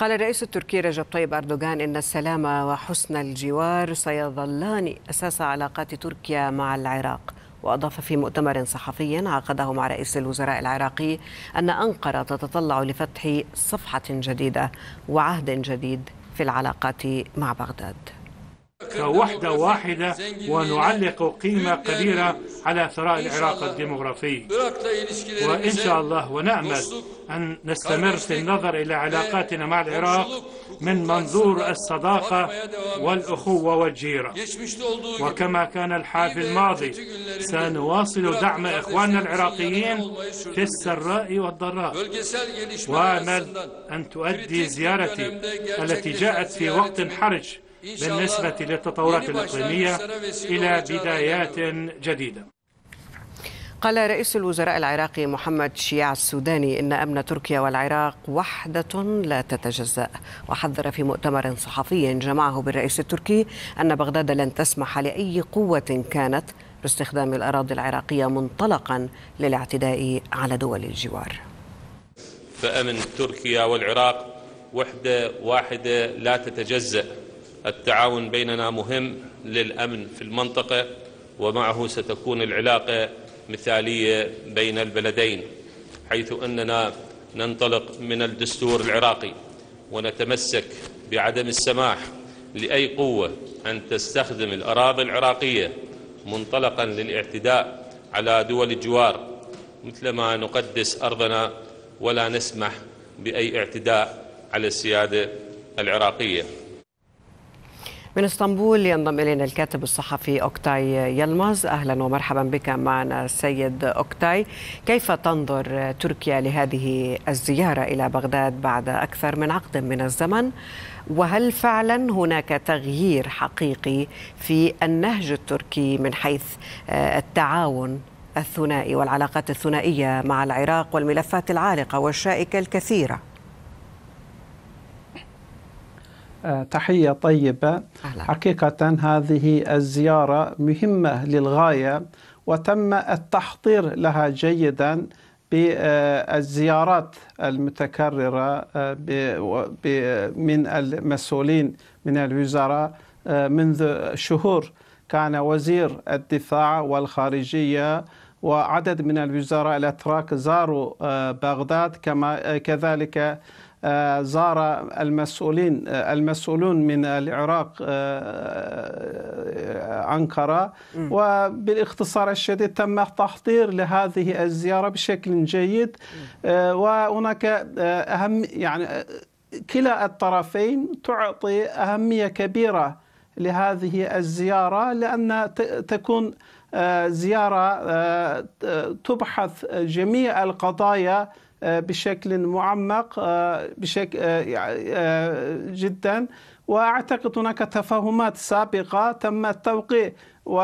قال الرئيس التركي رجب طيب أردوغان إن السلام وحسن الجوار سيظلان أساس علاقات تركيا مع العراق وأضاف في مؤتمر صحفي عقده مع رئيس الوزراء العراقي أن أنقرة تتطلع لفتح صفحة جديدة وعهد جديد في العلاقات مع بغداد كوحدة واحدة ونعلق قيمة كبيرة على ثراء العراق الديمغرافي وإن شاء الله ونأمل أن نستمر في النظر إلى إيه. علاقاتنا مع العراق من منظور الصداقة والأخوة والجيرة وكما كان الحال في الماضي سنواصل دعم إخواننا العراقيين في السراء والضراء وأمل أن تؤدي زيارتي التي جاءت في وقت حرج بالنسبة للتطورات يعني الإقليمية إلى بدايات جديدة قال رئيس الوزراء العراقي محمد شيع السوداني إن أمن تركيا والعراق وحدة لا تتجزأ وحذر في مؤتمر صحفي جمعه بالرئيس التركي أن بغداد لن تسمح لأي قوة كانت باستخدام الأراضي العراقية منطلقا للاعتداء على دول الجوار فأمن تركيا والعراق وحدة واحدة لا تتجزأ التعاون بيننا مهم للأمن في المنطقة ومعه ستكون العلاقة مثالية بين البلدين حيث أننا ننطلق من الدستور العراقي ونتمسك بعدم السماح لأي قوة أن تستخدم الأراضي العراقية منطلقا للاعتداء على دول الجوار مثلما نقدس أرضنا ولا نسمح بأي اعتداء على السيادة العراقية من اسطنبول ينضم الينا الكاتب الصحفي اوكتاي يلمز اهلا ومرحبا بك معنا السيد اوكتاي كيف تنظر تركيا لهذه الزياره الى بغداد بعد اكثر من عقد من الزمن وهل فعلا هناك تغيير حقيقي في النهج التركي من حيث آه، التعاون الثنائي والعلاقات الثنائيه مع العراق والملفات العالقه والشائكه الكثيره آه، تحية طيبة أهلا. حقيقة هذه الزيارة مهمة للغاية وتم التحضير لها جيدا بالزيارات المتكررة آه، من المسؤولين من الوزراء آه، منذ شهور كان وزير الدفاع والخارجية وعدد من الوزراء الأتراك زاروا بغداد كما كذلك زار المسؤولين المسؤولون من العراق آه، آه، أنقرة وبالاختصار الشديد تم تحضير لهذه الزيارة بشكل جيد آه، وهناك أهم يعني كلا الطرفين تعطي أهمية كبيرة لهذه الزيارة لأن تكون زيارة تبحث جميع القضايا آه، بشكل معمق آه، بشكل آه، يعني، جدا واعتقد هناك تفاهمات سابقه تم التوقيع و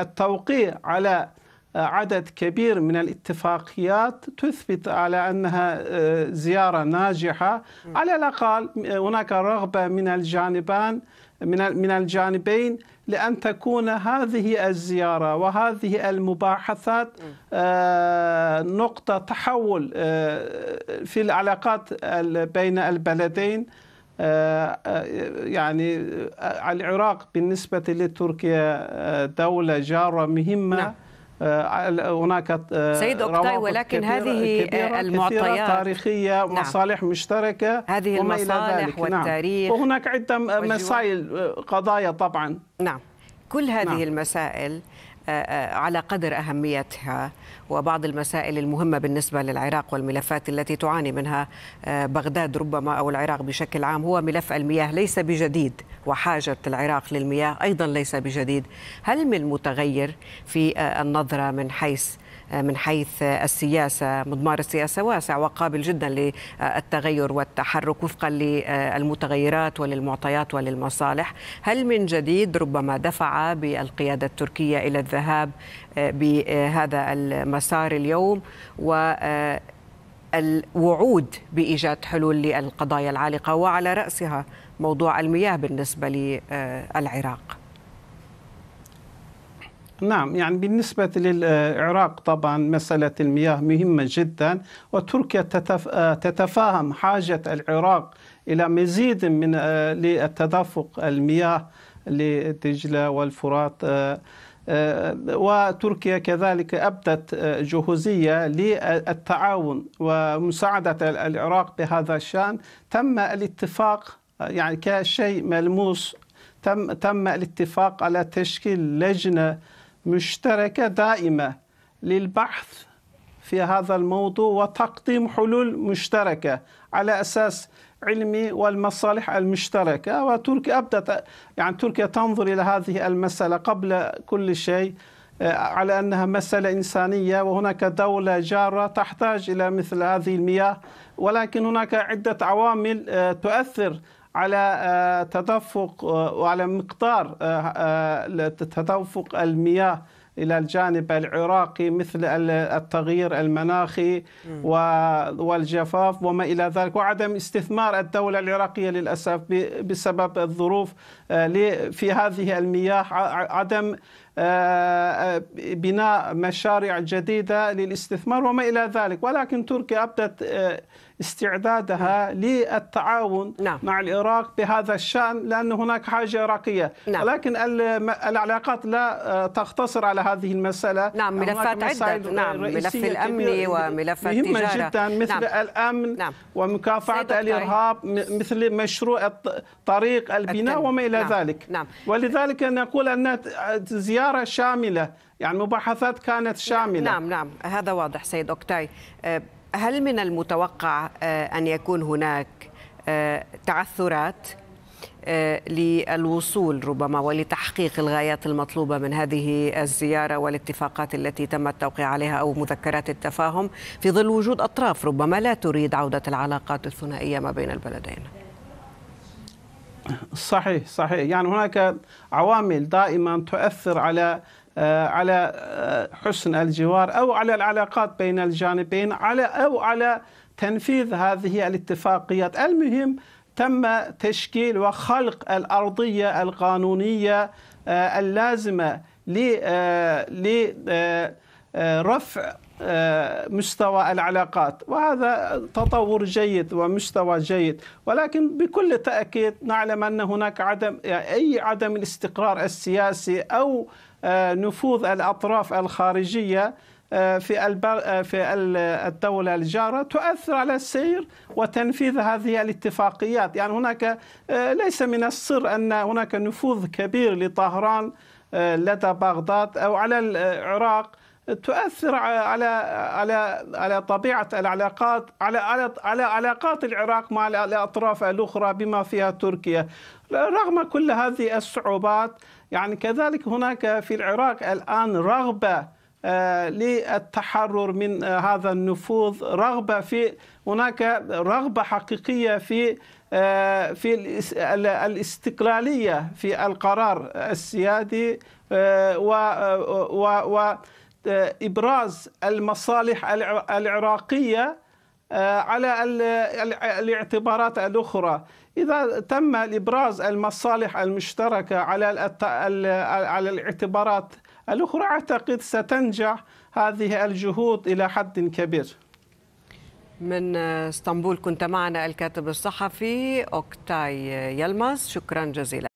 التوقيع على عدد كبير من الاتفاقيات تثبت على انها زياره ناجحه على الاقل هناك رغبه من الجانبان من الجانبين لأن تكون هذه الزيارة وهذه المباحثات آه، نقطة تحول آه، في العلاقات بين البلدين آه، يعني العراق بالنسبة لتركيا دولة جارة مهمة نعم. آه، هناك آه، سيد أوكتاي ولكن كبيرة هذه كبيرة آه، المعطيات تاريخية نعم. مصالح مشتركة هذه وما المصالح إلى ذلك. نعم. والتاريخ نعم. وهناك عدة مسائل قضايا طبعا نعم كل هذه نعم. المسائل آه، آه، على قدر اهميتها وبعض المسائل المهمه بالنسبه للعراق والملفات التي تعاني منها آه، بغداد ربما او العراق بشكل عام هو ملف المياه ليس بجديد وحاجه العراق للمياه ايضا ليس بجديد هل من متغير في النظره من حيث من حيث السياسة مضمار السياسة واسع وقابل جدا للتغير والتحرك وفقا للمتغيرات وللمعطيات وللمصالح هل من جديد ربما دفع بالقيادة التركية إلى الذهاب بهذا المسار اليوم و الوعود بايجاد حلول للقضايا العالقه وعلى راسها موضوع المياه بالنسبه للعراق نعم يعني بالنسبة للعراق طبعا مسألة المياه مهمة جدا وتركيا تتفاهم حاجة العراق إلى مزيد من للتدفق آه، المياه لدجلة والفرات آه، آه، وتركيا كذلك أبدت جهوزية للتعاون ومساعدة العراق بهذا الشأن تم الاتفاق يعني كشيء ملموس تم تم الاتفاق على تشكيل لجنه مشتركة دائمة للبحث في هذا الموضوع وتقديم حلول مشتركة على أساس علمي والمصالح المشتركة وتركيا أبدت يعني تركيا تنظر إلى هذه المسألة قبل كل شيء آه، على أنها مسألة إنسانية وهناك دولة جارة تحتاج إلى مثل هذه المياه ولكن هناك عدة عوامل آه، تؤثر على آه، تدفق آه، وعلى مقدار آه، تدفق المياه الى الجانب العراقي مثل التغيير المناخي والجفاف وما الى ذلك وعدم استثمار الدوله العراقيه للاسف بسبب الظروف في هذه المياه عدم آه، آه، بناء مشاريع جديدة للاستثمار وما إلى ذلك ولكن تركيا أبدت آه، استعدادها نعم. للتعاون نعم. مع العراق بهذا الشأن لأن هناك حاجة عراقية نعم. ولكن العلاقات لا تقتصر على هذه المسألة نعم ملفات عدة نعم ملف الأمن وملف التجارة مهمة جدا مثل نعم. الأمن نعم. ومكافحة الإرهاب مثل مشروع طريق البناء التن. وما إلى نعم. ذلك نعم. ولذلك نقول أن زيادة زيارة شاملة يعني مباحثات كانت نعم، شاملة نعم نعم هذا واضح سيد أوكتاي آه، هل من المتوقع آه، أن يكون هناك آه، تعثرات للوصول ربما ولتحقيق الغايات المطلوبه من هذه الزياره والاتفاقات التي تم التوقيع عليها او مذكرات التفاهم في ظل وجود اطراف ربما لا تريد عوده العلاقات الثنائيه ما بين البلدين. صحيح صحيح يعني هناك عوامل دائما تؤثر على آه، على آه، حسن الجوار او على العلاقات بين الجانبين على او على تنفيذ هذه الاتفاقيات المهم تم تشكيل وخلق الارضيه القانونيه آه، اللازمه لرفع آه، مستوى العلاقات وهذا تطور جيد ومستوى جيد ولكن بكل تأكيد نعلم أن هناك عدم أي عدم الاستقرار السياسي أو آه، نفوذ الأطراف الخارجية آه، في في الدولة الجارة تؤثر على سير وتنفيذ هذه الاتفاقيات يعني هناك ليس من السر أن هناك نفوذ كبير لطهران لدى بغداد أو على العراق تؤثر على على على طبيعه العلاقات على على على علاقات العراق مع الاطراف الاخرى بما فيها تركيا رغم كل هذه الصعوبات يعني كذلك هناك في العراق الان رغبه آه، للتحرر من آه، هذا النفوذ رغبه في هناك رغبه حقيقيه في آه، في الاستقلاليه في القرار السيادي و و و ابراز المصالح العراقيه آه، على الاعتبارات الاخرى اذا تم ابراز المصالح المشتركه على على الاعتبارات الاخرى اعتقد ستنجح هذه الجهود الى حد كبير من اسطنبول كنت معنا الكاتب الصحفي اوكتاي يلمز شكرا جزيلا